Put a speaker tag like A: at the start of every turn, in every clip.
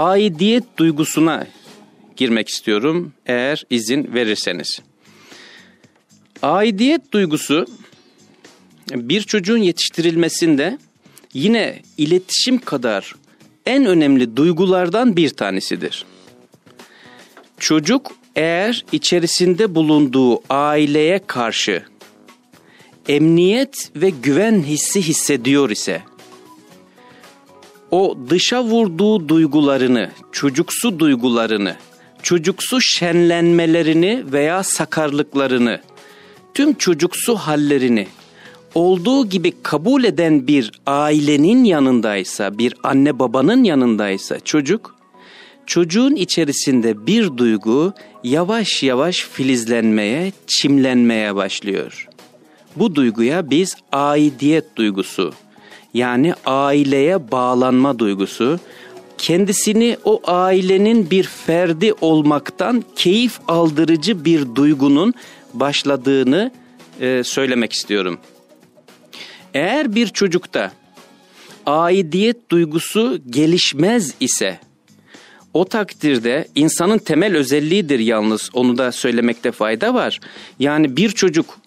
A: aidiyet duygusuna girmek istiyorum eğer izin verirseniz. Aidiyet duygusu bir çocuğun yetiştirilmesinde yine iletişim kadar en önemli duygulardan bir tanesidir. Çocuk eğer içerisinde bulunduğu aileye karşı emniyet ve güven hissi hissediyor ise o dışa vurduğu duygularını, çocuksu duygularını, çocuksu şenlenmelerini veya sakarlıklarını, tüm çocuksu hallerini olduğu gibi kabul eden bir ailenin yanındaysa, bir anne babanın yanındaysa çocuk, çocuğun içerisinde bir duygu yavaş yavaş filizlenmeye, çimlenmeye başlıyor. Bu duyguya biz aidiyet duygusu yani aileye bağlanma duygusu, kendisini o ailenin bir ferdi olmaktan keyif aldırıcı bir duygunun başladığını e, söylemek istiyorum. Eğer bir çocukta aidiyet duygusu gelişmez ise o takdirde insanın temel özelliğidir yalnız onu da söylemekte fayda var. Yani bir çocuk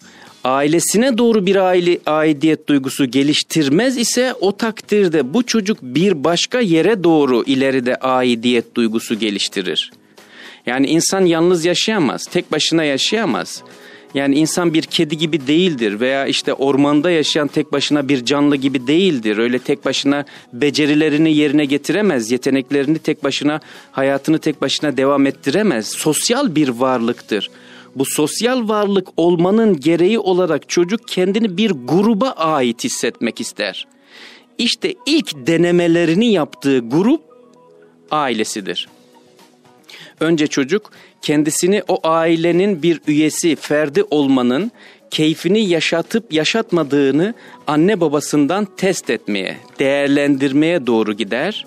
A: ailesine doğru bir aile aidiyet duygusu geliştirmez ise o takdirde bu çocuk bir başka yere doğru ileride aidiyet duygusu geliştirir. Yani insan yalnız yaşayamaz, tek başına yaşayamaz. Yani insan bir kedi gibi değildir veya işte ormanda yaşayan tek başına bir canlı gibi değildir. Öyle tek başına becerilerini yerine getiremez, yeteneklerini tek başına, hayatını tek başına devam ettiremez. Sosyal bir varlıktır bu sosyal varlık olmanın gereği olarak çocuk kendini bir gruba ait hissetmek ister. İşte ilk denemelerini yaptığı grup ailesidir. Önce çocuk kendisini o ailenin bir üyesi, ferdi olmanın keyfini yaşatıp yaşatmadığını anne babasından test etmeye, değerlendirmeye doğru gider.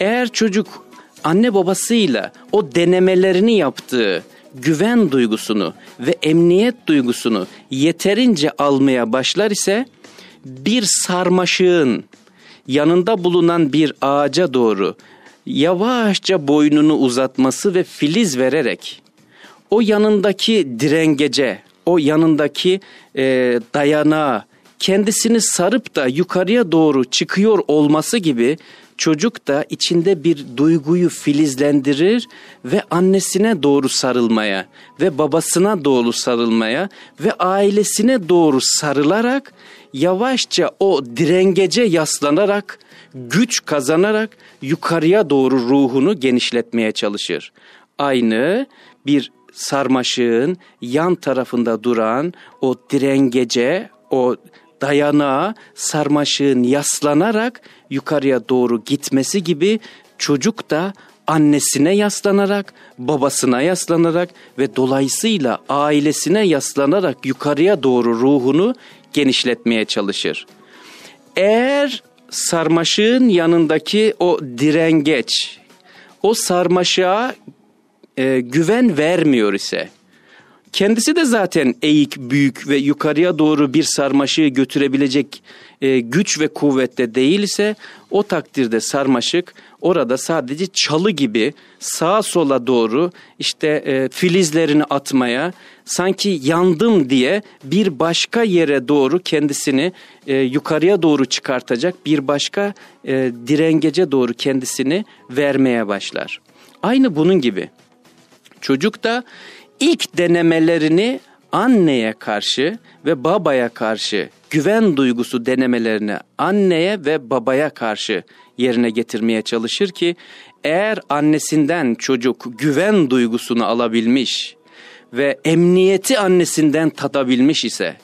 A: Eğer çocuk anne babasıyla o denemelerini yaptığı güven duygusunu ve emniyet duygusunu yeterince almaya başlar ise bir sarmaşığın yanında bulunan bir ağaca doğru yavaşça boynunu uzatması ve filiz vererek o yanındaki direngece, o yanındaki e, dayanağa kendisini sarıp da yukarıya doğru çıkıyor olması gibi Çocuk da içinde bir duyguyu filizlendirir ve annesine doğru sarılmaya ve babasına doğru sarılmaya ve ailesine doğru sarılarak yavaşça o direngece yaslanarak güç kazanarak yukarıya doğru ruhunu genişletmeye çalışır. Aynı bir sarmaşığın yan tarafında duran o direngece, o dayanağa sarmaşığın yaslanarak yukarıya doğru gitmesi gibi çocuk da annesine yaslanarak, babasına yaslanarak ve dolayısıyla ailesine yaslanarak yukarıya doğru ruhunu genişletmeye çalışır. Eğer sarmaşığın yanındaki o direngeç, o sarmaşığa e, güven vermiyor ise, Kendisi de zaten eğik, büyük ve yukarıya doğru bir sarmaşığı götürebilecek e, güç ve kuvvette değilse o takdirde sarmaşık orada sadece çalı gibi sağa sola doğru işte e, filizlerini atmaya sanki yandım diye bir başka yere doğru kendisini e, yukarıya doğru çıkartacak bir başka e, direngece doğru kendisini vermeye başlar. Aynı bunun gibi. Çocuk da ilk denemelerini anneye karşı ve babaya karşı güven duygusu denemelerini anneye ve babaya karşı yerine getirmeye çalışır ki eğer annesinden çocuk güven duygusunu alabilmiş ve emniyeti annesinden tadabilmiş ise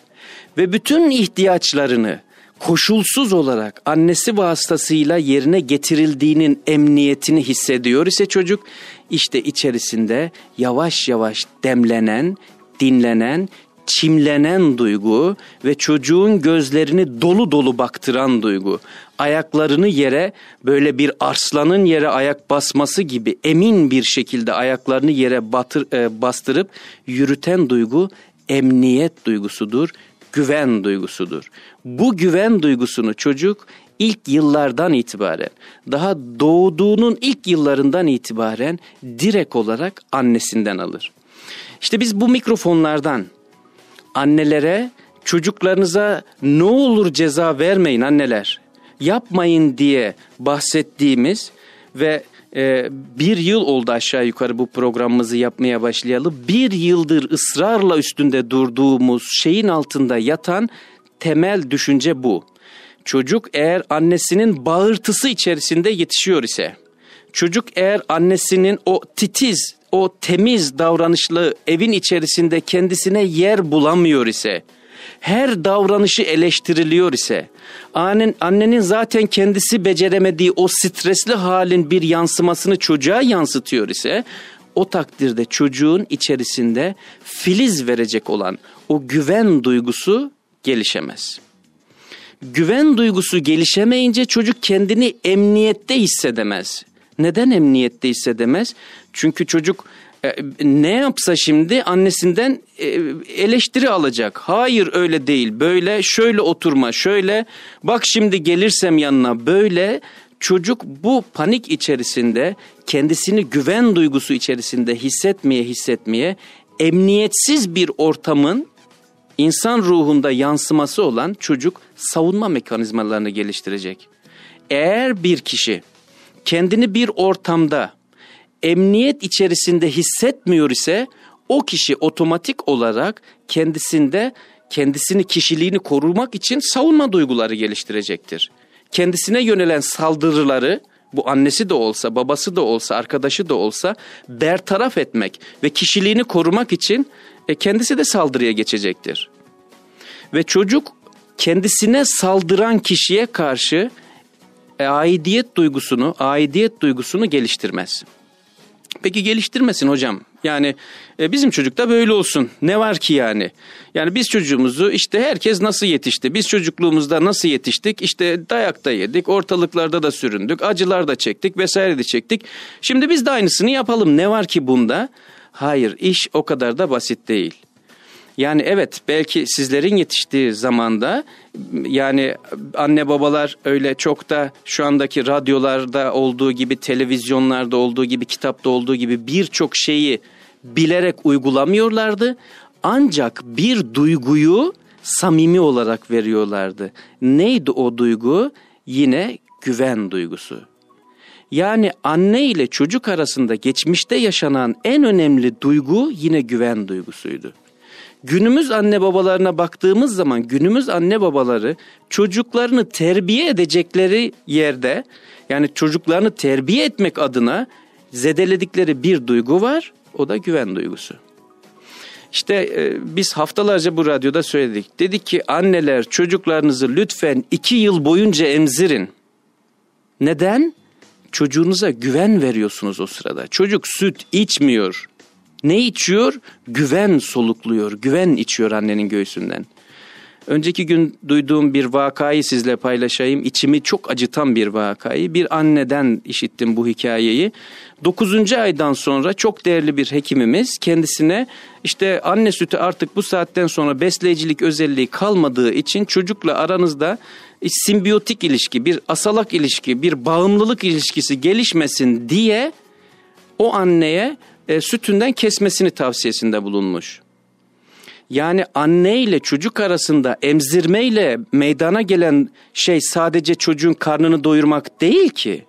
A: ve bütün ihtiyaçlarını koşulsuz olarak annesi vasıtasıyla yerine getirildiğinin emniyetini hissediyor ise çocuk işte içerisinde yavaş yavaş demlenen, dinlenen, çimlenen duygu ve çocuğun gözlerini dolu dolu baktıran duygu. Ayaklarını yere böyle bir arslanın yere ayak basması gibi emin bir şekilde ayaklarını yere batır, e, bastırıp yürüten duygu emniyet duygusudur güven duygusudur. Bu güven duygusunu çocuk ilk yıllardan itibaren, daha doğduğunun ilk yıllarından itibaren direkt olarak annesinden alır. İşte biz bu mikrofonlardan annelere, çocuklarınıza ne olur ceza vermeyin anneler, yapmayın diye bahsettiğimiz ve e, bir yıl oldu aşağı yukarı bu programımızı yapmaya başlayalı. Bir yıldır ısrarla üstünde durduğumuz şeyin altında yatan temel düşünce bu. Çocuk eğer annesinin bağırtısı içerisinde yetişiyor ise, çocuk eğer annesinin o titiz, o temiz davranışlı evin içerisinde kendisine yer bulamıyor ise, her davranışı eleştiriliyor ise, annen, annenin zaten kendisi beceremediği o stresli halin bir yansımasını çocuğa yansıtıyor ise, o takdirde çocuğun içerisinde filiz verecek olan o güven duygusu gelişemez. Güven duygusu gelişemeyince çocuk kendini emniyette hissedemez. Neden emniyette hissedemez? Çünkü çocuk e, ne yapsa şimdi annesinden e, eleştiri alacak. Hayır öyle değil. Böyle şöyle oturma, şöyle bak şimdi gelirsem yanına böyle çocuk bu panik içerisinde kendisini güven duygusu içerisinde hissetmeye hissetmeye emniyetsiz bir ortamın insan ruhunda yansıması olan çocuk savunma mekanizmalarını geliştirecek. Eğer bir kişi kendini bir ortamda emniyet içerisinde hissetmiyor ise o kişi otomatik olarak kendisinde kendisini kişiliğini korumak için savunma duyguları geliştirecektir. Kendisine yönelen saldırıları bu annesi de olsa, babası da olsa, arkadaşı da olsa bertaraf etmek ve kişiliğini korumak için e, kendisi de saldırıya geçecektir. Ve çocuk kendisine saldıran kişiye karşı e, aidiyet duygusunu, aidiyet duygusunu geliştirmez. Peki geliştirmesin hocam. Yani e, bizim çocukta böyle olsun. Ne var ki yani? Yani biz çocuğumuzu işte herkes nasıl yetişti? Biz çocukluğumuzda nasıl yetiştik? İşte dayak da yedik, ortalıklarda da süründük, acılar da çektik vesaire de çektik. Şimdi biz de aynısını yapalım. Ne var ki bunda? Hayır, iş o kadar da basit değil. Yani evet belki sizlerin yetiştiği zamanda yani anne babalar öyle çok da şu andaki radyolarda olduğu gibi, televizyonlarda olduğu gibi, kitapta olduğu gibi birçok şeyi bilerek uygulamıyorlardı. Ancak bir duyguyu samimi olarak veriyorlardı. Neydi o duygu? Yine güven duygusu. Yani anne ile çocuk arasında geçmişte yaşanan en önemli duygu yine güven duygusuydu. Günümüz anne babalarına baktığımız zaman günümüz anne babaları çocuklarını terbiye edecekleri yerde yani çocuklarını terbiye etmek adına zedeledikleri bir duygu var. O da güven duygusu. İşte e, biz haftalarca bu radyoda söyledik. Dedik ki anneler çocuklarınızı lütfen iki yıl boyunca emzirin. Neden? Çocuğunuza güven veriyorsunuz o sırada. Çocuk süt içmiyor. Ne içiyor? Güven solukluyor. Güven içiyor annenin göğsünden. Önceki gün duyduğum bir vakayı sizle paylaşayım. İçimi çok acıtan bir vakayı. Bir anneden işittim bu hikayeyi. Dokuzuncu aydan sonra çok değerli bir hekimimiz kendisine işte anne sütü artık bu saatten sonra besleyicilik özelliği kalmadığı için çocukla aranızda simbiyotik ilişki, bir asalak ilişki, bir bağımlılık ilişkisi gelişmesin diye o anneye e, sütünden kesmesini tavsiyesinde bulunmuş. Yani anne ile çocuk arasında emzirme ile meydana gelen şey sadece çocuğun karnını doyurmak değil ki.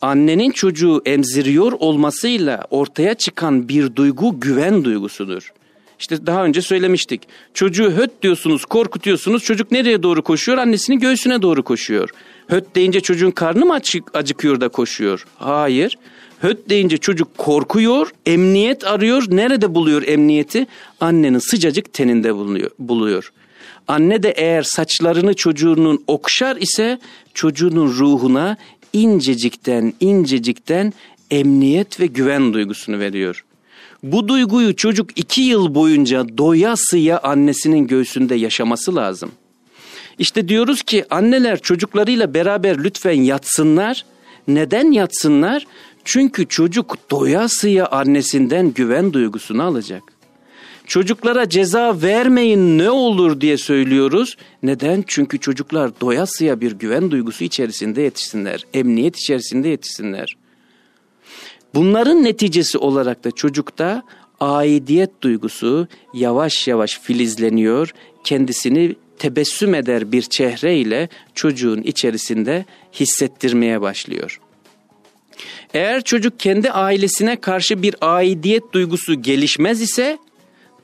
A: Annenin çocuğu emziriyor olmasıyla ortaya çıkan bir duygu güven duygusudur. İşte daha önce söylemiştik. Çocuğu höt diyorsunuz, korkutuyorsunuz. Çocuk nereye doğru koşuyor? Annesinin göğsüne doğru koşuyor. Höt deyince çocuğun karnı mı açık, acıkıyor da koşuyor? Hayır. Hayır Höt deyince çocuk korkuyor, emniyet arıyor. Nerede buluyor emniyeti? Annenin sıcacık teninde bulunuyor, buluyor. Anne de eğer saçlarını çocuğunun okşar ise çocuğunun ruhuna incecikten incecikten emniyet ve güven duygusunu veriyor. Bu duyguyu çocuk iki yıl boyunca doyasıya annesinin göğsünde yaşaması lazım. İşte diyoruz ki anneler çocuklarıyla beraber lütfen yatsınlar. Neden yatsınlar? Çünkü çocuk doyasıya annesinden güven duygusunu alacak. Çocuklara ceza vermeyin ne olur diye söylüyoruz. Neden? Çünkü çocuklar doyasıya bir güven duygusu içerisinde yetişsinler. Emniyet içerisinde yetişsinler. Bunların neticesi olarak da çocukta aidiyet duygusu yavaş yavaş filizleniyor. Kendisini tebessüm eder bir çehreyle çocuğun içerisinde hissettirmeye başlıyor. Eğer çocuk kendi ailesine karşı bir aidiyet duygusu gelişmez ise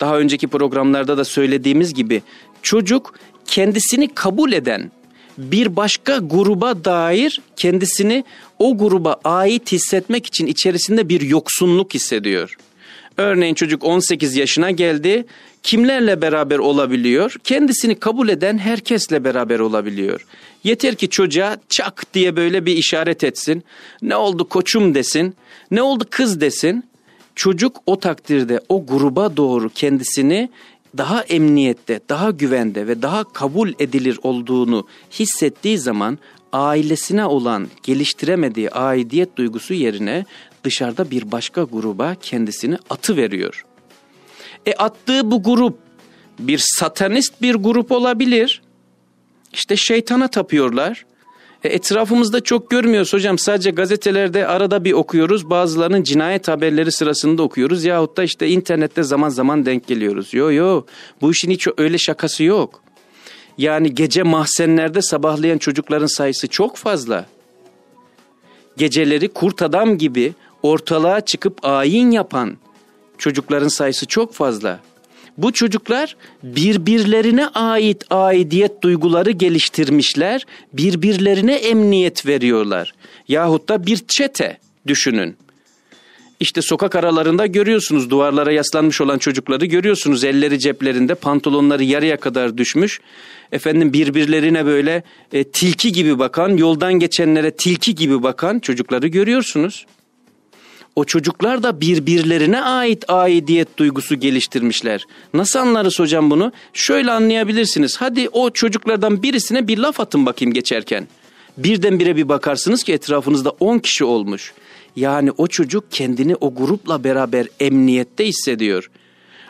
A: daha önceki programlarda da söylediğimiz gibi çocuk kendisini kabul eden bir başka gruba dair kendisini o gruba ait hissetmek için içerisinde bir yoksunluk hissediyor. Örneğin çocuk 18 yaşına geldi. Kimlerle beraber olabiliyor? Kendisini kabul eden herkesle beraber olabiliyor. Yeter ki çocuğa çak diye böyle bir işaret etsin. Ne oldu koçum desin. Ne oldu kız desin. Çocuk o takdirde o gruba doğru kendisini daha emniyette, daha güvende ve daha kabul edilir olduğunu hissettiği zaman ailesine olan geliştiremediği aidiyet duygusu yerine dışarıda bir başka gruba kendisini atı veriyor. E attığı bu grup bir satanist bir grup olabilir. İşte şeytana tapıyorlar. E, etrafımızda çok görmüyoruz hocam. Sadece gazetelerde arada bir okuyoruz. Bazılarının cinayet haberleri sırasında okuyoruz. Yahut da işte internette zaman zaman denk geliyoruz. Yo yo bu işin hiç öyle şakası yok. Yani gece mahzenlerde sabahlayan çocukların sayısı çok fazla. Geceleri kurt adam gibi ortalığa çıkıp ayin yapan çocukların sayısı çok fazla. Bu çocuklar birbirlerine ait aidiyet duyguları geliştirmişler, birbirlerine emniyet veriyorlar. Yahut da bir çete düşünün. İşte sokak aralarında görüyorsunuz duvarlara yaslanmış olan çocukları görüyorsunuz elleri ceplerinde pantolonları yarıya kadar düşmüş. Efendim birbirlerine böyle e, tilki gibi bakan yoldan geçenlere tilki gibi bakan çocukları görüyorsunuz o çocuklar da birbirlerine ait aidiyet duygusu geliştirmişler. Nasıl anlarız hocam bunu? Şöyle anlayabilirsiniz. Hadi o çocuklardan birisine bir laf atın bakayım geçerken. Birdenbire bir bakarsınız ki etrafınızda 10 kişi olmuş. Yani o çocuk kendini o grupla beraber emniyette hissediyor.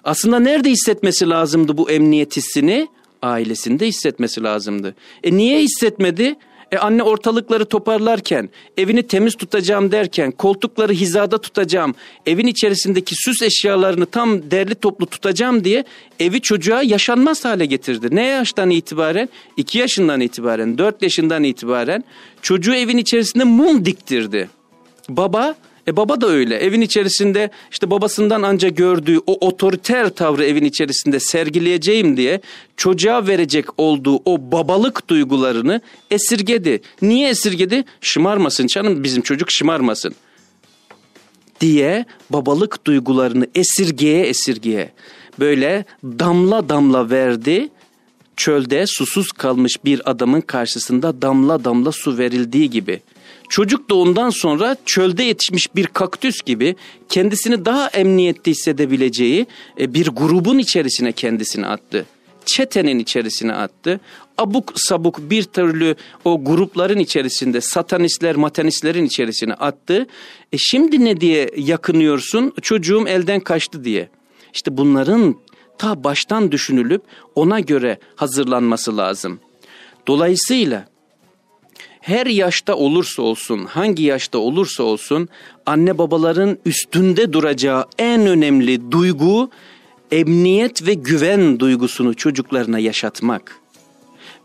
A: Aslında nerede hissetmesi lazımdı bu emniyet hissini? Ailesinde hissetmesi lazımdı. E niye hissetmedi? E anne ortalıkları toparlarken, evini temiz tutacağım derken, koltukları hizada tutacağım, evin içerisindeki süs eşyalarını tam derli toplu tutacağım diye evi çocuğa yaşanmaz hale getirdi. Ne yaştan itibaren? 2 yaşından itibaren, 4 yaşından itibaren çocuğu evin içerisinde mum diktirdi. Baba e baba da öyle. Evin içerisinde işte babasından ancak gördüğü o otoriter tavrı evin içerisinde sergileyeceğim diye çocuğa verecek olduğu o babalık duygularını esirgedi. Niye esirgedi? Şımarmasın canım bizim çocuk şımarmasın diye babalık duygularını esirgeye esirgeye böyle damla damla verdi çölde susuz kalmış bir adamın karşısında damla damla su verildiği gibi. Çocuk doğumdan sonra çölde yetişmiş bir kaktüs gibi kendisini daha emniyette hissedebileceği e, bir grubun içerisine kendisini attı. Çetenin içerisine attı. Abuk sabuk bir türlü o grupların içerisinde satanistler matanistlerin içerisine attı. E şimdi ne diye yakınıyorsun çocuğum elden kaçtı diye. İşte bunların ta baştan düşünülüp ona göre hazırlanması lazım. Dolayısıyla her yaşta olursa olsun, hangi yaşta olursa olsun anne babaların üstünde duracağı en önemli duygu emniyet ve güven duygusunu çocuklarına yaşatmak.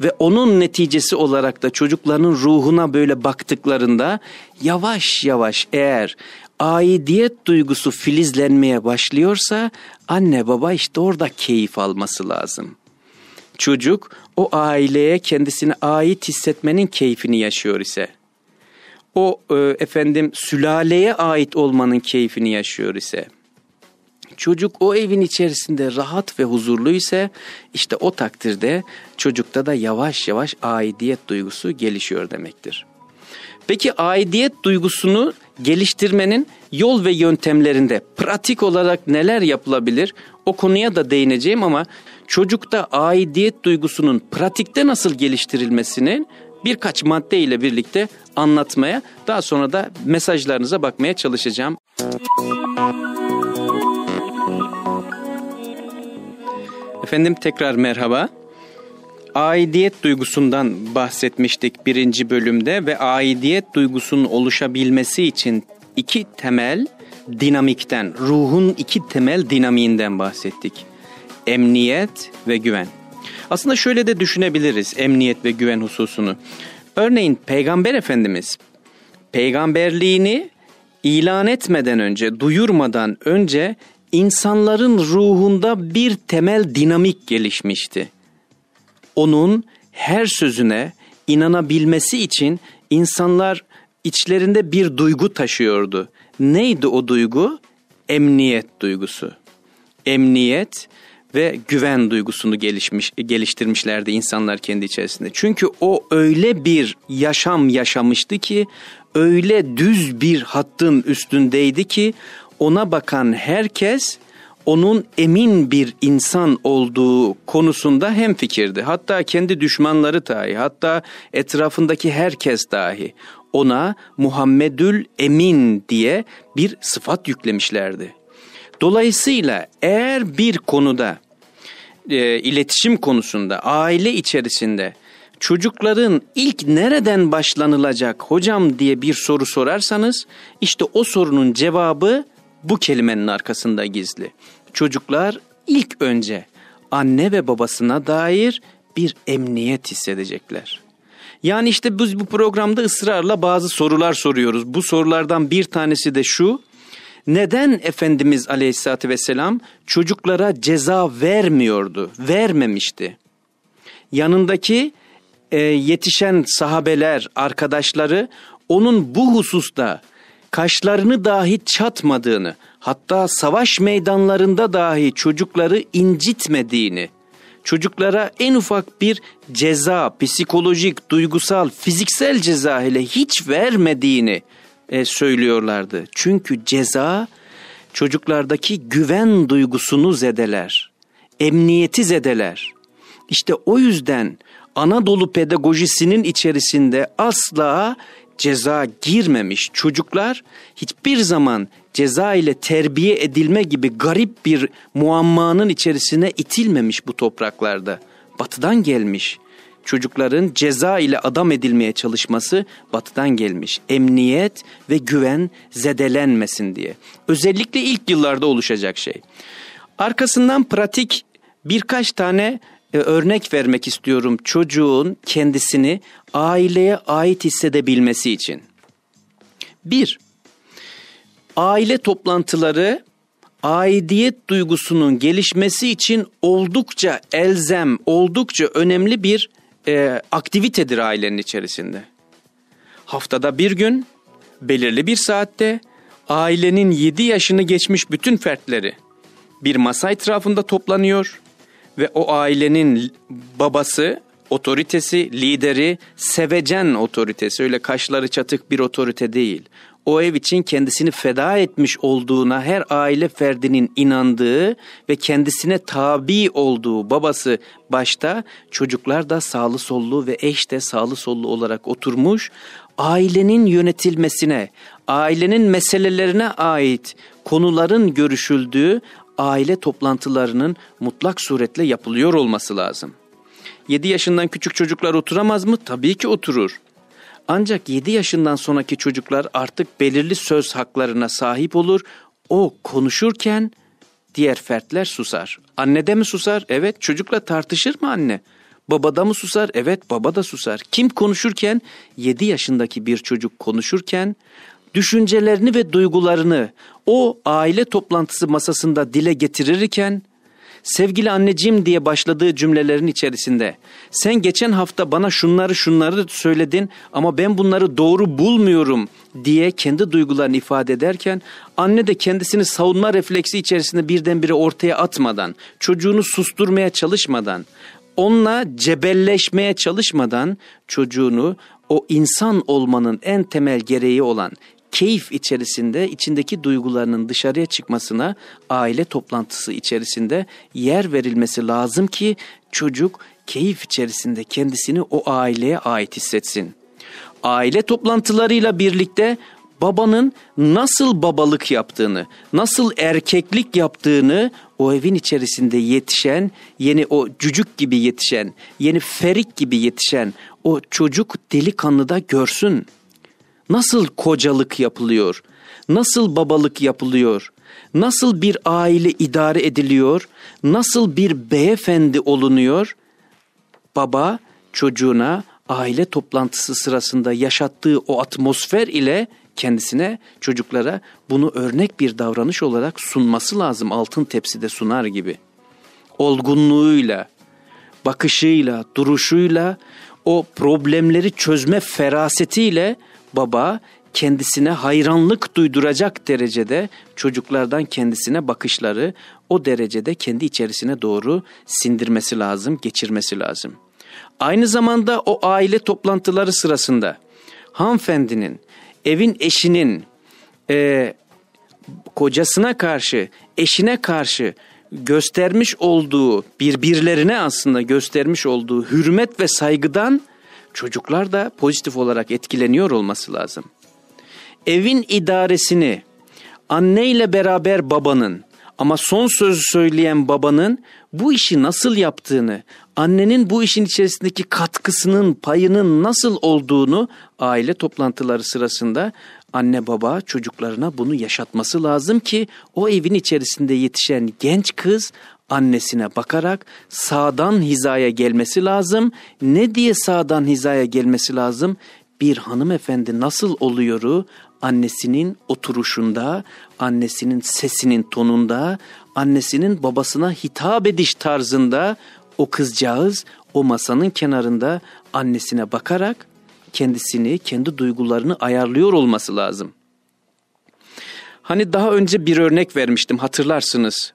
A: Ve onun neticesi olarak da çocukların ruhuna böyle baktıklarında yavaş yavaş eğer aidiyet duygusu filizlenmeye başlıyorsa anne baba işte orada keyif alması lazım. Çocuk o aileye kendisine ait hissetmenin keyfini yaşıyor ise, o e, efendim sülaleye ait olmanın keyfini yaşıyor ise, çocuk o evin içerisinde rahat ve huzurlu ise işte o takdirde çocukta da yavaş yavaş aidiyet duygusu gelişiyor demektir. Peki aidiyet duygusunu geliştirmenin yol ve yöntemlerinde pratik olarak neler yapılabilir o konuya da değineceğim ama çocukta aidiyet duygusunun pratikte nasıl geliştirilmesinin birkaç madde ile birlikte anlatmaya daha sonra da mesajlarınıza bakmaya çalışacağım. Efendim tekrar merhaba aidiyet duygusundan bahsetmiştik birinci bölümde ve aidiyet duygusunun oluşabilmesi için iki temel dinamikten, ruhun iki temel dinamiğinden bahsettik. Emniyet ve güven. Aslında şöyle de düşünebiliriz emniyet ve güven hususunu. Örneğin Peygamber Efendimiz peygamberliğini ilan etmeden önce, duyurmadan önce insanların ruhunda bir temel dinamik gelişmişti onun her sözüne inanabilmesi için insanlar içlerinde bir duygu taşıyordu. Neydi o duygu? Emniyet duygusu. Emniyet ve güven duygusunu gelişmiş geliştirmişlerdi insanlar kendi içerisinde. Çünkü o öyle bir yaşam yaşamıştı ki öyle düz bir hattın üstündeydi ki ona bakan herkes onun emin bir insan olduğu konusunda hem fikirdi. Hatta kendi düşmanları dahi, hatta etrafındaki herkes dahi ona Muhammedül Emin diye bir sıfat yüklemişlerdi. Dolayısıyla eğer bir konuda e, iletişim konusunda aile içerisinde çocukların ilk nereden başlanılacak hocam diye bir soru sorarsanız işte o sorunun cevabı bu kelimenin arkasında gizli çocuklar ilk önce anne ve babasına dair bir emniyet hissedecekler. Yani işte biz bu programda ısrarla bazı sorular soruyoruz. Bu sorulardan bir tanesi de şu. Neden Efendimiz Aleyhisselatü Vesselam çocuklara ceza vermiyordu, vermemişti? Yanındaki e, yetişen sahabeler, arkadaşları onun bu hususta kaşlarını dahi çatmadığını, hatta savaş meydanlarında dahi çocukları incitmediğini, çocuklara en ufak bir ceza, psikolojik, duygusal, fiziksel ceza ile hiç vermediğini e, söylüyorlardı. Çünkü ceza çocuklardaki güven duygusunu zedeler, emniyeti zedeler. İşte o yüzden Anadolu pedagojisinin içerisinde asla ceza girmemiş çocuklar hiçbir zaman ceza ile terbiye edilme gibi garip bir muammanın içerisine itilmemiş bu topraklarda. Batıdan gelmiş. Çocukların ceza ile adam edilmeye çalışması batıdan gelmiş. Emniyet ve güven zedelenmesin diye. Özellikle ilk yıllarda oluşacak şey. Arkasından pratik birkaç tane e, örnek vermek istiyorum çocuğun kendisini aileye ait hissedebilmesi için. Bir, aile toplantıları aidiyet duygusunun gelişmesi için oldukça elzem, oldukça önemli bir e, aktivitedir ailenin içerisinde. Haftada bir gün, belirli bir saatte ailenin 7 yaşını geçmiş bütün fertleri bir masa etrafında toplanıyor ve o ailenin babası, otoritesi, lideri, sevecen otoritesi öyle kaşları çatık bir otorite değil o ev için kendisini feda etmiş olduğuna her aile ferdinin inandığı ve kendisine tabi olduğu babası başta çocuklar da sağlı sollu ve eş de sağlı sollu olarak oturmuş ailenin yönetilmesine, ailenin meselelerine ait konuların görüşüldüğü aile toplantılarının mutlak suretle yapılıyor olması lazım. 7 yaşından küçük çocuklar oturamaz mı? Tabii ki oturur. Ancak 7 yaşından sonraki çocuklar artık belirli söz haklarına sahip olur. O konuşurken diğer fertler susar. Annede mi susar? Evet. Çocukla tartışır mı anne? Babada mı susar? Evet baba da susar. Kim konuşurken? 7 yaşındaki bir çocuk konuşurken düşüncelerini ve duygularını o aile toplantısı masasında dile getirirken sevgili anneciğim diye başladığı cümlelerin içerisinde sen geçen hafta bana şunları şunları söyledin ama ben bunları doğru bulmuyorum diye kendi duygularını ifade ederken anne de kendisini savunma refleksi içerisinde birdenbire ortaya atmadan çocuğunu susturmaya çalışmadan onunla cebelleşmeye çalışmadan çocuğunu o insan olmanın en temel gereği olan keyif içerisinde içindeki duygularının dışarıya çıkmasına aile toplantısı içerisinde yer verilmesi lazım ki çocuk keyif içerisinde kendisini o aileye ait hissetsin. Aile toplantılarıyla birlikte babanın nasıl babalık yaptığını, nasıl erkeklik yaptığını o evin içerisinde yetişen, yeni o cücük gibi yetişen, yeni ferik gibi yetişen o çocuk delikanlı da görsün.'' nasıl kocalık yapılıyor, nasıl babalık yapılıyor, nasıl bir aile idare ediliyor, nasıl bir beyefendi olunuyor, baba çocuğuna aile toplantısı sırasında yaşattığı o atmosfer ile kendisine çocuklara bunu örnek bir davranış olarak sunması lazım altın tepside sunar gibi. Olgunluğuyla, bakışıyla, duruşuyla, o problemleri çözme ferasetiyle baba kendisine hayranlık duyduracak derecede çocuklardan kendisine bakışları o derecede kendi içerisine doğru sindirmesi lazım, geçirmesi lazım. Aynı zamanda o aile toplantıları sırasında hanımefendinin, evin eşinin e, kocasına karşı, eşine karşı göstermiş olduğu birbirlerine aslında göstermiş olduğu hürmet ve saygıdan çocuklar da pozitif olarak etkileniyor olması lazım. Evin idaresini anne ile beraber babanın ama son sözü söyleyen babanın bu işi nasıl yaptığını, annenin bu işin içerisindeki katkısının, payının nasıl olduğunu aile toplantıları sırasında anne baba çocuklarına bunu yaşatması lazım ki o evin içerisinde yetişen genç kız annesine bakarak sağdan hizaya gelmesi lazım. Ne diye sağdan hizaya gelmesi lazım? Bir hanımefendi nasıl oluyoru annesinin oturuşunda, annesinin sesinin tonunda, annesinin babasına hitap ediş tarzında o kızcağız o masanın kenarında annesine bakarak kendisini, kendi duygularını ayarlıyor olması lazım. Hani daha önce bir örnek vermiştim hatırlarsınız.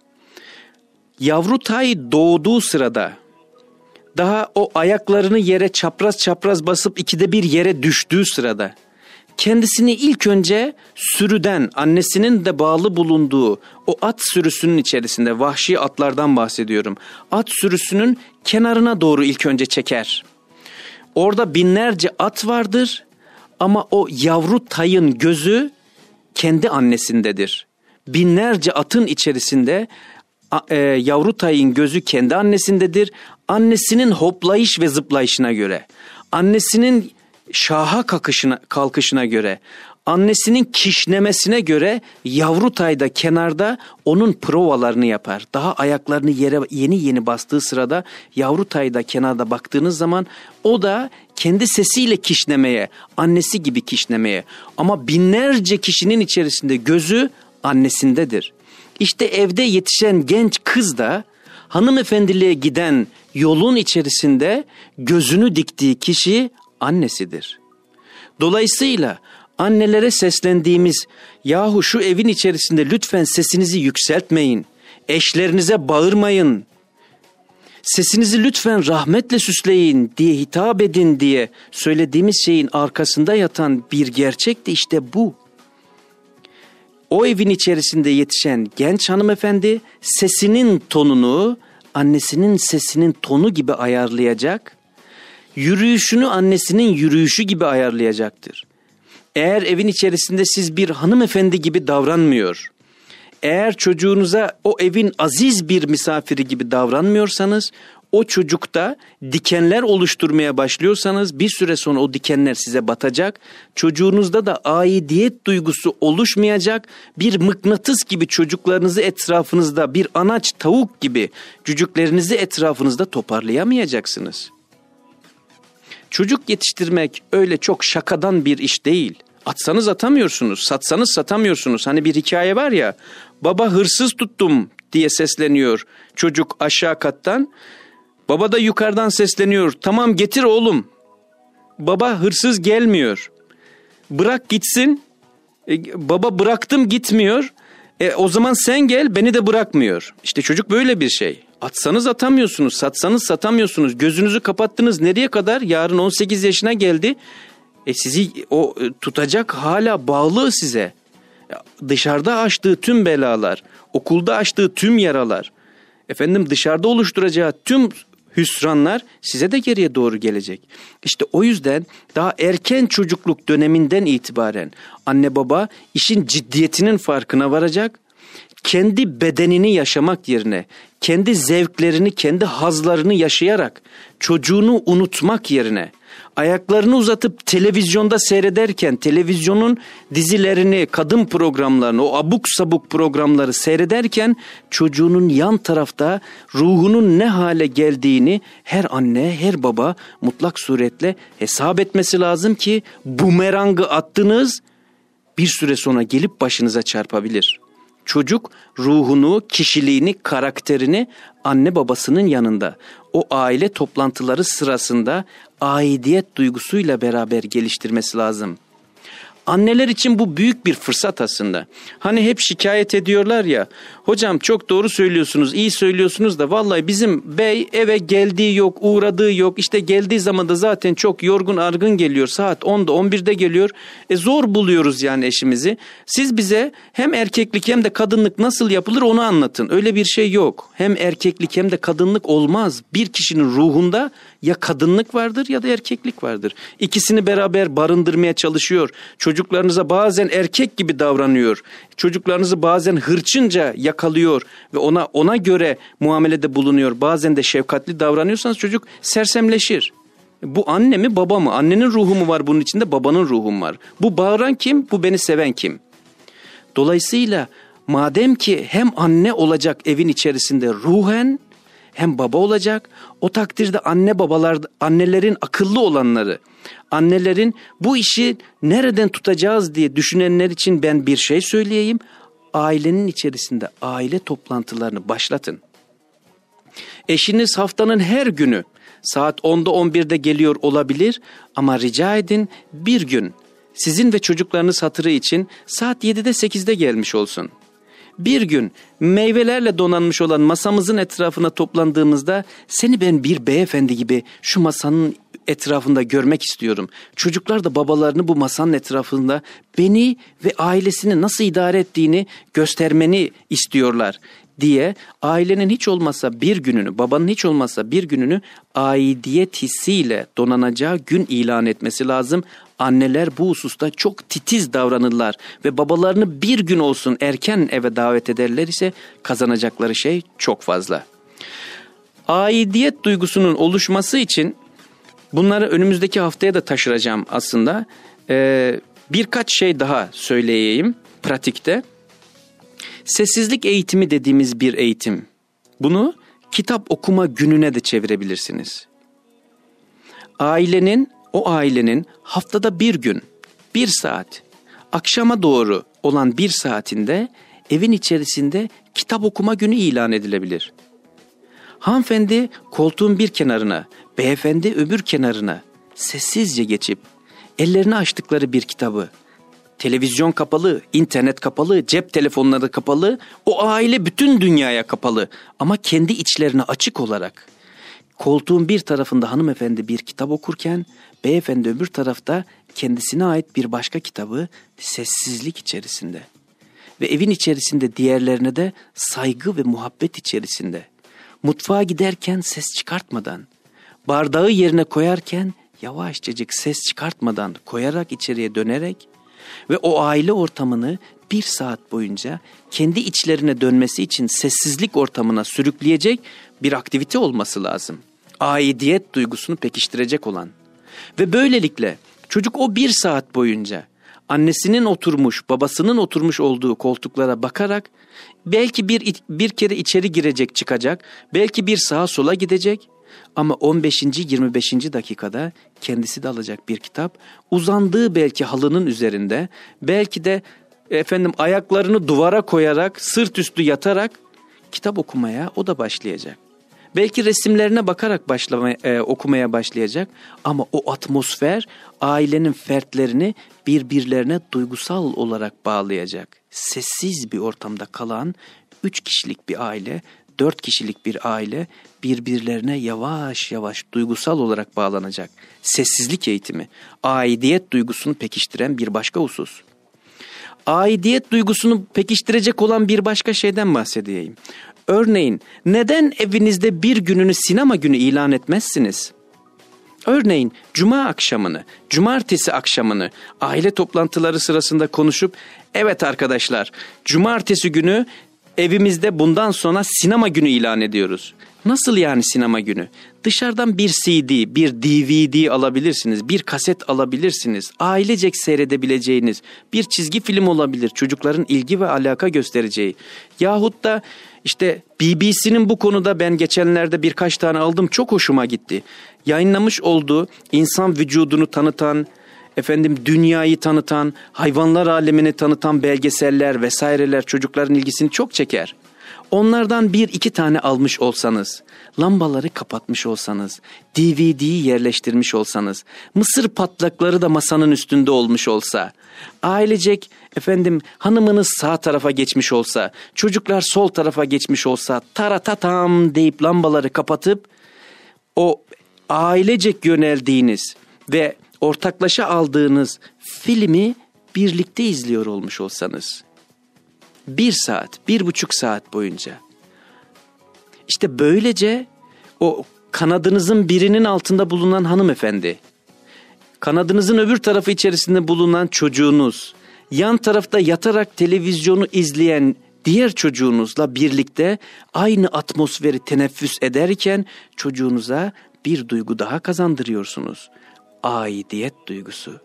A: Yavru tay doğduğu sırada daha o ayaklarını yere çapraz çapraz basıp ikide bir yere düştüğü sırada kendisini ilk önce sürüden annesinin de bağlı bulunduğu o at sürüsünün içerisinde vahşi atlardan bahsediyorum. At sürüsünün kenarına doğru ilk önce çeker. Orada binlerce at vardır ama o yavru tayın gözü kendi annesindedir. Binlerce atın içerisinde e, yavru tayın gözü kendi annesindedir. Annesinin hoplayış ve zıplayışına göre, annesinin şaha kalkışına, kalkışına göre, annesinin kişnemesine göre yavru tayda kenarda onun provalarını yapar. Daha ayaklarını yere yeni yeni bastığı sırada yavru tayda kenarda baktığınız zaman o da kendi sesiyle kişnemeye, annesi gibi kişnemeye ama binlerce kişinin içerisinde gözü annesindedir. İşte evde yetişen genç kız da hanımefendiliğe giden yolun içerisinde gözünü diktiği kişi annesidir. Dolayısıyla Annelere seslendiğimiz yahu şu evin içerisinde lütfen sesinizi yükseltmeyin. Eşlerinize bağırmayın. Sesinizi lütfen rahmetle süsleyin diye hitap edin diye söylediğimiz şeyin arkasında yatan bir gerçek de işte bu. O evin içerisinde yetişen genç hanımefendi sesinin tonunu annesinin sesinin tonu gibi ayarlayacak, yürüyüşünü annesinin yürüyüşü gibi ayarlayacaktır. Eğer evin içerisinde siz bir hanımefendi gibi davranmıyor, eğer çocuğunuza o evin aziz bir misafiri gibi davranmıyorsanız o çocukta dikenler oluşturmaya başlıyorsanız bir süre sonra o dikenler size batacak. Çocuğunuzda da aidiyet duygusu oluşmayacak. Bir mıknatıs gibi çocuklarınızı etrafınızda bir anaç tavuk gibi cücüklerinizi etrafınızda toparlayamayacaksınız. Çocuk yetiştirmek öyle çok şakadan bir iş değil. Atsanız atamıyorsunuz, satsanız satamıyorsunuz. Hani bir hikaye var ya, baba hırsız tuttum diye sesleniyor çocuk aşağı kattan. Baba da yukarıdan sesleniyor, tamam getir oğlum. Baba hırsız gelmiyor. Bırak gitsin, e, baba bıraktım gitmiyor. E, o zaman sen gel beni de bırakmıyor. İşte çocuk böyle bir şey. Atsanız atamıyorsunuz, satsanız satamıyorsunuz. Gözünüzü kapattınız nereye kadar? Yarın 18 yaşına geldi. E sizi o e, tutacak hala bağlı size. Dışarıda açtığı tüm belalar, okulda açtığı tüm yaralar, efendim dışarıda oluşturacağı tüm hüsranlar size de geriye doğru gelecek. İşte o yüzden daha erken çocukluk döneminden itibaren anne baba işin ciddiyetinin farkına varacak kendi bedenini yaşamak yerine, kendi zevklerini, kendi hazlarını yaşayarak çocuğunu unutmak yerine ayaklarını uzatıp televizyonda seyrederken televizyonun dizilerini, kadın programlarını, o abuk sabuk programları seyrederken çocuğunun yan tarafta ruhunun ne hale geldiğini her anne, her baba mutlak suretle hesap etmesi lazım ki bumerangı attınız bir süre sonra gelip başınıza çarpabilir.'' Çocuk ruhunu, kişiliğini, karakterini anne babasının yanında, o aile toplantıları sırasında aidiyet duygusuyla beraber geliştirmesi lazım. Anneler için bu büyük bir fırsat aslında. Hani hep şikayet ediyorlar ya. Hocam çok doğru söylüyorsunuz, iyi söylüyorsunuz da vallahi bizim bey eve geldiği yok, uğradığı yok. İşte geldiği zaman da zaten çok yorgun, argın geliyor. Saat 10'da, 11'de geliyor. E zor buluyoruz yani eşimizi. Siz bize hem erkeklik hem de kadınlık nasıl yapılır onu anlatın. Öyle bir şey yok. Hem erkeklik hem de kadınlık olmaz. Bir kişinin ruhunda ya kadınlık vardır ya da erkeklik vardır. İkisini beraber barındırmaya çalışıyor. Çocuk Çocuklarınıza bazen erkek gibi davranıyor. Çocuklarınızı bazen hırçınca yakalıyor ve ona ona göre muamelede bulunuyor. Bazen de şefkatli davranıyorsanız çocuk sersemleşir. Bu anne mi baba mı? Annenin ruhu mu var bunun içinde babanın ruhu mu var? Bu bağıran kim? Bu beni seven kim? Dolayısıyla madem ki hem anne olacak evin içerisinde ruhen hem baba olacak. O takdirde anne babalar annelerin akıllı olanları, annelerin bu işi nereden tutacağız diye düşünenler için ben bir şey söyleyeyim. Ailenin içerisinde aile toplantılarını başlatın. Eşiniz haftanın her günü saat 10'da 11'de geliyor olabilir ama rica edin bir gün sizin ve çocuklarınız hatırı için saat 7'de 8'de gelmiş olsun.'' Bir gün meyvelerle donanmış olan masamızın etrafına toplandığımızda seni ben bir beyefendi gibi şu masanın etrafında görmek istiyorum. Çocuklar da babalarını bu masanın etrafında beni ve ailesini nasıl idare ettiğini göstermeni istiyorlar diye ailenin hiç olmasa bir gününü, babanın hiç olmasa bir gününü aidiyet hissiyle donanacağı gün ilan etmesi lazım. Anneler bu hususta çok titiz davranırlar ve babalarını bir gün olsun erken eve davet ederler ise kazanacakları şey çok fazla. Aidiyet duygusunun oluşması için bunları önümüzdeki haftaya da taşıracağım aslında. Ee, birkaç şey daha söyleyeyim pratikte sessizlik eğitimi dediğimiz bir eğitim. Bunu kitap okuma gününe de çevirebilirsiniz. Ailenin, o ailenin haftada bir gün, bir saat, akşama doğru olan bir saatinde evin içerisinde kitap okuma günü ilan edilebilir. Hanfendi koltuğun bir kenarına, beyefendi öbür kenarına sessizce geçip ellerini açtıkları bir kitabı televizyon kapalı, internet kapalı, cep telefonları kapalı, o aile bütün dünyaya kapalı ama kendi içlerine açık olarak. Koltuğun bir tarafında hanımefendi bir kitap okurken beyefendi öbür tarafta kendisine ait bir başka kitabı sessizlik içerisinde ve evin içerisinde diğerlerine de saygı ve muhabbet içerisinde. Mutfağa giderken ses çıkartmadan, bardağı yerine koyarken yavaşçacık ses çıkartmadan koyarak içeriye dönerek ve o aile ortamını bir saat boyunca kendi içlerine dönmesi için sessizlik ortamına sürükleyecek bir aktivite olması lazım. Aidiyet duygusunu pekiştirecek olan. Ve böylelikle çocuk o bir saat boyunca annesinin oturmuş, babasının oturmuş olduğu koltuklara bakarak belki bir bir kere içeri girecek, çıkacak, belki bir sağa sola gidecek ama 15. 25. dakikada kendisi de alacak bir kitap. Uzandığı belki halının üzerinde, belki de efendim ayaklarını duvara koyarak, sırt üstü yatarak kitap okumaya o da başlayacak. Belki resimlerine bakarak başlamaya, e, okumaya başlayacak ama o atmosfer ailenin fertlerini birbirlerine duygusal olarak bağlayacak. Sessiz bir ortamda kalan üç kişilik bir aile dört kişilik bir aile birbirlerine yavaş yavaş duygusal olarak bağlanacak. Sessizlik eğitimi, aidiyet duygusunu pekiştiren bir başka husus. Aidiyet duygusunu pekiştirecek olan bir başka şeyden bahsedeyim. Örneğin neden evinizde bir gününü sinema günü ilan etmezsiniz? Örneğin cuma akşamını, cumartesi akşamını aile toplantıları sırasında konuşup evet arkadaşlar cumartesi günü evimizde bundan sonra sinema günü ilan ediyoruz. Nasıl yani sinema günü? Dışarıdan bir CD, bir DVD alabilirsiniz, bir kaset alabilirsiniz, ailecek seyredebileceğiniz, bir çizgi film olabilir, çocukların ilgi ve alaka göstereceği. Yahut da işte BBC'nin bu konuda ben geçenlerde birkaç tane aldım çok hoşuma gitti. Yayınlamış olduğu insan vücudunu tanıtan, efendim dünyayı tanıtan, hayvanlar alemini tanıtan belgeseller vesaireler çocukların ilgisini çok çeker. Onlardan bir iki tane almış olsanız, lambaları kapatmış olsanız, DVD'yi yerleştirmiş olsanız, mısır patlakları da masanın üstünde olmuş olsa, ailecek efendim hanımınız sağ tarafa geçmiş olsa, çocuklar sol tarafa geçmiş olsa, taratatam deyip lambaları kapatıp o ailecek yöneldiğiniz ve ortaklaşa aldığınız filmi birlikte izliyor olmuş olsanız. Bir saat, bir buçuk saat boyunca. İşte böylece o kanadınızın birinin altında bulunan hanımefendi, kanadınızın öbür tarafı içerisinde bulunan çocuğunuz, yan tarafta yatarak televizyonu izleyen diğer çocuğunuzla birlikte aynı atmosferi teneffüs ederken çocuğunuza bir duygu daha kazandırıyorsunuz aidiyet duygusu.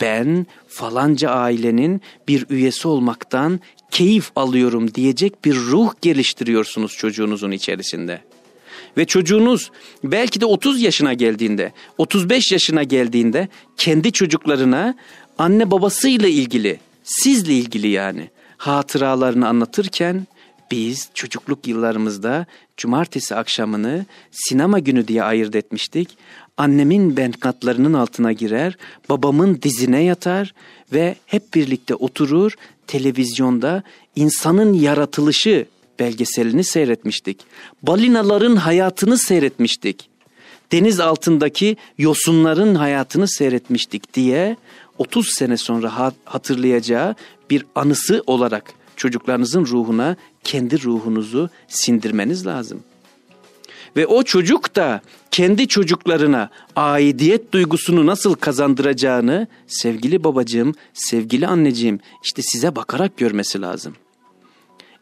A: Ben falanca ailenin bir üyesi olmaktan keyif alıyorum diyecek bir ruh geliştiriyorsunuz çocuğunuzun içerisinde. Ve çocuğunuz belki de 30 yaşına geldiğinde, 35 yaşına geldiğinde kendi çocuklarına anne babasıyla ilgili, sizle ilgili yani hatıralarını anlatırken biz çocukluk yıllarımızda cumartesi akşamını sinema günü diye ayırt etmiştik. Annemin benkatlarının altına girer, babamın dizine yatar ve hep birlikte oturur televizyonda insanın yaratılışı belgeselini seyretmiştik. Balinaların hayatını seyretmiştik. Deniz altındaki yosunların hayatını seyretmiştik diye 30 sene sonra hatırlayacağı bir anısı olarak çocuklarınızın ruhuna kendi ruhunuzu sindirmeniz lazım. Ve o çocuk da kendi çocuklarına aidiyet duygusunu nasıl kazandıracağını sevgili babacığım, sevgili anneciğim işte size bakarak görmesi lazım.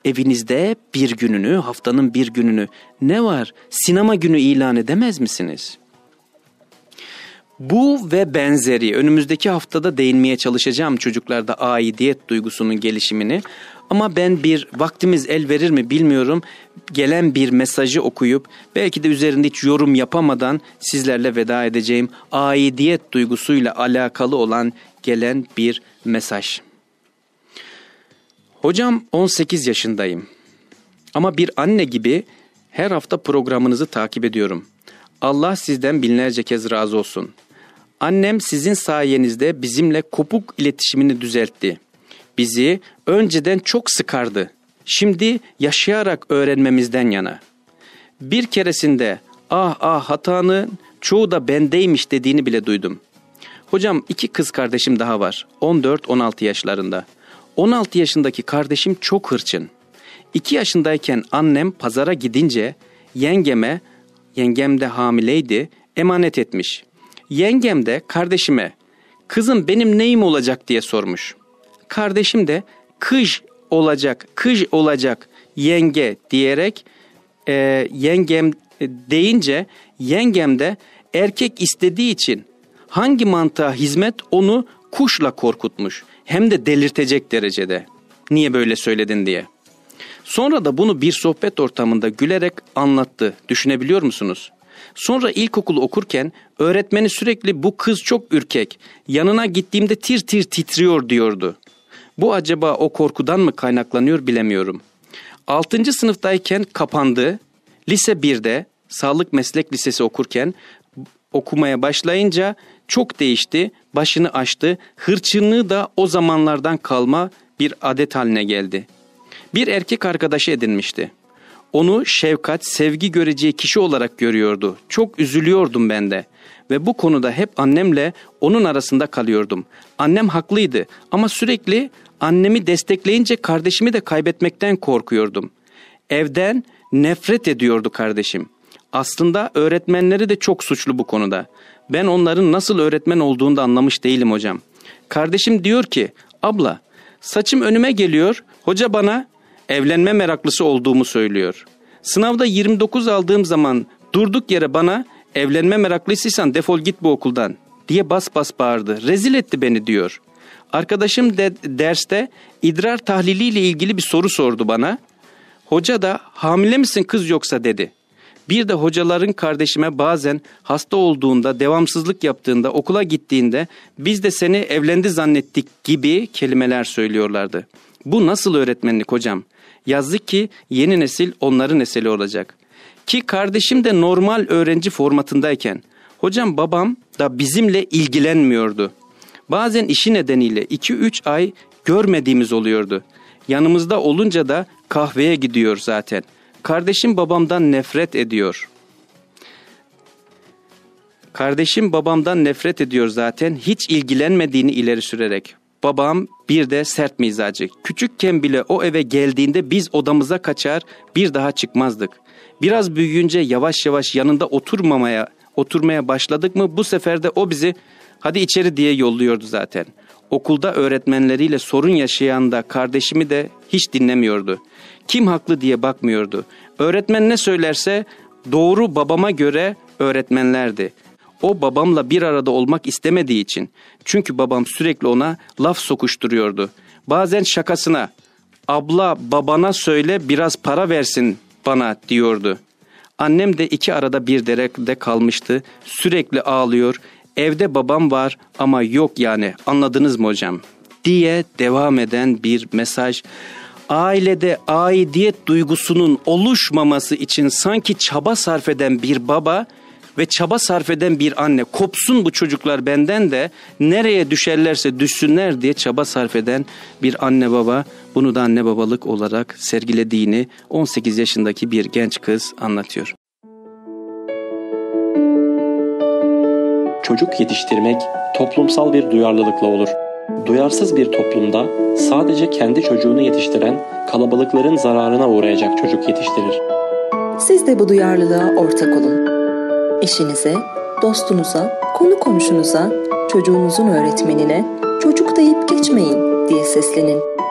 A: Evinizde bir gününü, haftanın bir gününü ne var? Sinema günü ilan edemez misiniz?'' Bu ve benzeri önümüzdeki haftada değinmeye çalışacağım çocuklarda aidiyet duygusunun gelişimini ama ben bir vaktimiz el verir mi bilmiyorum. Gelen bir mesajı okuyup belki de üzerinde hiç yorum yapamadan sizlerle veda edeceğim. Aidiyet duygusuyla alakalı olan gelen bir mesaj. Hocam 18 yaşındayım. Ama bir anne gibi her hafta programınızı takip ediyorum. Allah sizden binlerce kez razı olsun. Annem sizin sayenizde bizimle kopuk iletişimini düzeltti bizi önceden çok sıkardı. Şimdi yaşayarak öğrenmemizden yana. Bir keresinde ah ah hatanın çoğu da bendeymiş dediğini bile duydum. Hocam iki kız kardeşim daha var. 14-16 yaşlarında. 16 yaşındaki kardeşim çok hırçın. 2 yaşındayken annem pazara gidince yengeme, yengem de hamileydi, emanet etmiş. Yengem de kardeşime, kızım benim neyim olacak diye sormuş. Kardeşim de kıj olacak, kıj olacak yenge diyerek e, yengem e, deyince yengem de erkek istediği için hangi mantığa hizmet onu kuşla korkutmuş. Hem de delirtecek derecede. Niye böyle söyledin diye. Sonra da bunu bir sohbet ortamında gülerek anlattı. Düşünebiliyor musunuz? Sonra ilkokulu okurken öğretmeni sürekli bu kız çok ürkek. Yanına gittiğimde tir tir titriyor diyordu. Bu acaba o korkudan mı kaynaklanıyor bilemiyorum. 6. sınıftayken kapandı. Lise 1'de Sağlık Meslek Lisesi okurken okumaya başlayınca çok değişti, başını açtı. Hırçınlığı da o zamanlardan kalma bir adet haline geldi. Bir erkek arkadaşı edinmişti. Onu şefkat, sevgi göreceği kişi olarak görüyordu. Çok üzülüyordum ben de ve bu konuda hep annemle onun arasında kalıyordum. Annem haklıydı ama sürekli Annemi destekleyince kardeşimi de kaybetmekten korkuyordum. Evden nefret ediyordu kardeşim. Aslında öğretmenleri de çok suçlu bu konuda. Ben onların nasıl öğretmen olduğunu da anlamış değilim hocam. Kardeşim diyor ki, abla saçım önüme geliyor, hoca bana evlenme meraklısı olduğumu söylüyor. Sınavda 29 aldığım zaman durduk yere bana evlenme meraklısıysan defol git bu okuldan diye bas bas bağırdı. Rezil etti beni diyor. Arkadaşım de derste idrar tahliliyle ilgili bir soru sordu bana. Hoca da hamile misin kız yoksa dedi. Bir de hocaların kardeşime bazen hasta olduğunda, devamsızlık yaptığında, okula gittiğinde biz de seni evlendi zannettik gibi kelimeler söylüyorlardı. Bu nasıl öğretmenlik hocam? Yazık ki yeni nesil onların eseri olacak. Ki kardeşim de normal öğrenci formatındayken hocam babam da bizimle ilgilenmiyordu.'' Bazen işi nedeniyle 2-3 ay görmediğimiz oluyordu. Yanımızda olunca da kahveye gidiyor zaten. Kardeşim babamdan nefret ediyor. Kardeşim babamdan nefret ediyor zaten hiç ilgilenmediğini ileri sürerek. Babam bir de sert mizacı. Küçükken bile o eve geldiğinde biz odamıza kaçar, bir daha çıkmazdık. Biraz büyüyünce yavaş yavaş yanında oturmamaya, oturmaya başladık mı bu sefer de o bizi Hadi içeri diye yolluyordu zaten. Okulda öğretmenleriyle sorun yaşayan da kardeşimi de hiç dinlemiyordu. Kim haklı diye bakmıyordu. Öğretmen ne söylerse doğru babama göre öğretmenlerdi. O babamla bir arada olmak istemediği için. Çünkü babam sürekli ona laf sokuşturuyordu. Bazen şakasına abla babana söyle biraz para versin bana diyordu. Annem de iki arada bir derekte kalmıştı. Sürekli ağlıyor, evde babam var ama yok yani anladınız mı hocam diye devam eden bir mesaj ailede aidiyet duygusunun oluşmaması için sanki çaba sarf eden bir baba ve çaba sarf eden bir anne kopsun bu çocuklar benden de nereye düşerlerse düşsünler diye çaba sarf eden bir anne baba bunu da anne babalık olarak sergilediğini 18 yaşındaki bir genç kız anlatıyor. çocuk yetiştirmek toplumsal bir duyarlılıkla olur. Duyarsız bir toplumda sadece kendi çocuğunu yetiştiren kalabalıkların zararına uğrayacak çocuk yetiştirir. Siz de bu duyarlılığa ortak olun. Eşinize, dostunuza, konu komşunuza, çocuğunuzun öğretmenine çocuk deyip geçmeyin diye seslenin.